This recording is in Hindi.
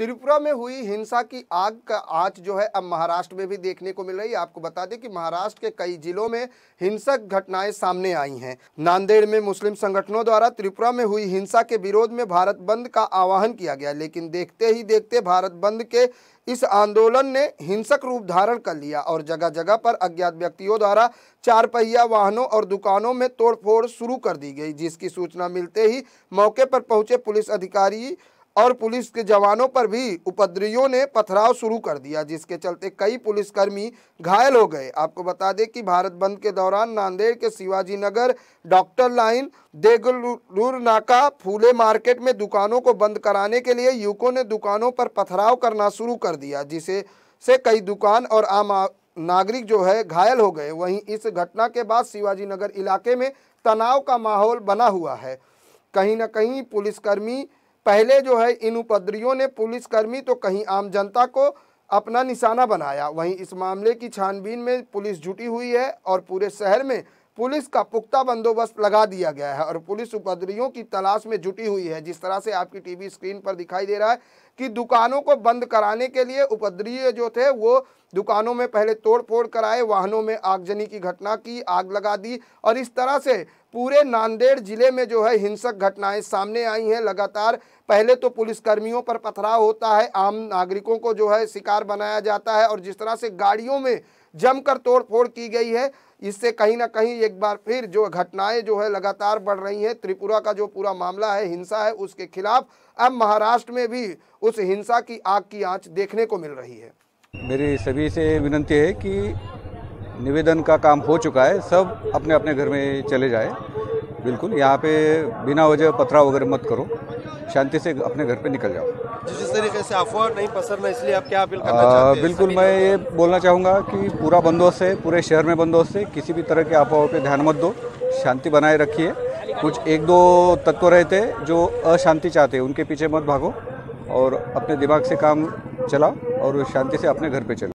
त्रिपुरा में हुई हिंसा की आग का आज जो है अब महाराष्ट्र में भी देखने को मिल रही है आपको बता दें कि महाराष्ट्र के कई जिलों में हिंसक घटनाएं सामने आई हैं नांदेड़ में मुस्लिम संगठनों द्वारा त्रिपुरा में हुई हिंसा के विरोध में भारत बंद का आह्वान किया गया लेकिन देखते ही देखते भारत बंद के इस आंदोलन ने हिंसक रूप धारण कर लिया और जगह जगह पर अज्ञात व्यक्तियों द्वारा चार पहिया वाहनों और दुकानों में तोड़फोड़ शुरू कर दी गई जिसकी सूचना मिलते ही मौके पर पहुंचे पुलिस अधिकारी और पुलिस के जवानों पर भी उपद्रवियों ने पथराव शुरू कर दिया जिसके चलते कई पुलिसकर्मी घायल हो गए आपको बता दें कि भारत बंद के दौरान नांदेड़ के शिवाजी नगर डॉक्टर लाइन देगलूर नाका फूले मार्केट में दुकानों को बंद कराने के लिए युवकों ने दुकानों पर पथराव करना शुरू कर दिया जिसे से कई दुकान और आम नागरिक जो है घायल हो गए वहीं इस घटना के बाद शिवाजी नगर इलाके में तनाव का माहौल बना हुआ है कहीं ना कहीं पुलिसकर्मी पहले जो है इन उपद्रियों ने पुलिसकर्मी तो कहीं आम जनता को अपना निशाना बनाया वहीं इस मामले की छानबीन में पुलिस जुटी हुई है और पूरे शहर में पुलिस का पुख्ता बंदोबस्त लगा दिया गया है और पुलिस उपद्रियों की तलाश में जुटी हुई है जिस तरह से आपकी टीवी स्क्रीन पर दिखाई दे रहा है कि दुकानों को बंद कराने के लिए उपद्रीय जो थे वो दुकानों में पहले तोड़फोड़ कराए वाहनों में आगजनी की घटना की आग लगा दी और इस तरह से पूरे नांदेड़ जिले में जो है हिंसक घटनाएं सामने आई हैं लगातार पहले तो पुलिसकर्मियों पर पथराव होता है आम नागरिकों को जो है शिकार बनाया जाता है और जिस तरह से गाड़ियों में जमकर तोड़फोड़ की गई है इससे कहीं ना कहीं एक बार फिर जो घटनाएं जो है लगातार बढ़ रही हैं त्रिपुरा का जो पूरा मामला है हिंसा है उसके खिलाफ अब महाराष्ट्र में भी उस हिंसा की आग की आंच देखने को मिल रही है मेरी सभी से विनती है कि निवेदन का काम हो चुका है सब अपने अपने घर में चले जाए बिल्कुल यहाँ पे बिना वजह पथराव वगैरह मत करो शांति से अपने घर पे निकल जाओ जिस तरीके से अफवाह नहीं पसरना इसलिए आप क्या अपील करना चाहते हैं बिल्कुल मैं ये बोलना चाहूँगा कि पूरा बंदोबस्त है पूरे शहर में बंदोबस्त है किसी भी तरह के अफवाहों पे ध्यान मत दो शांति बनाए रखिए कुछ एक दो तत्व रहते जो अशांति चाहते उनके पीछे मत भागो और अपने दिमाग से काम चलाओ और शांति से अपने घर पर चलो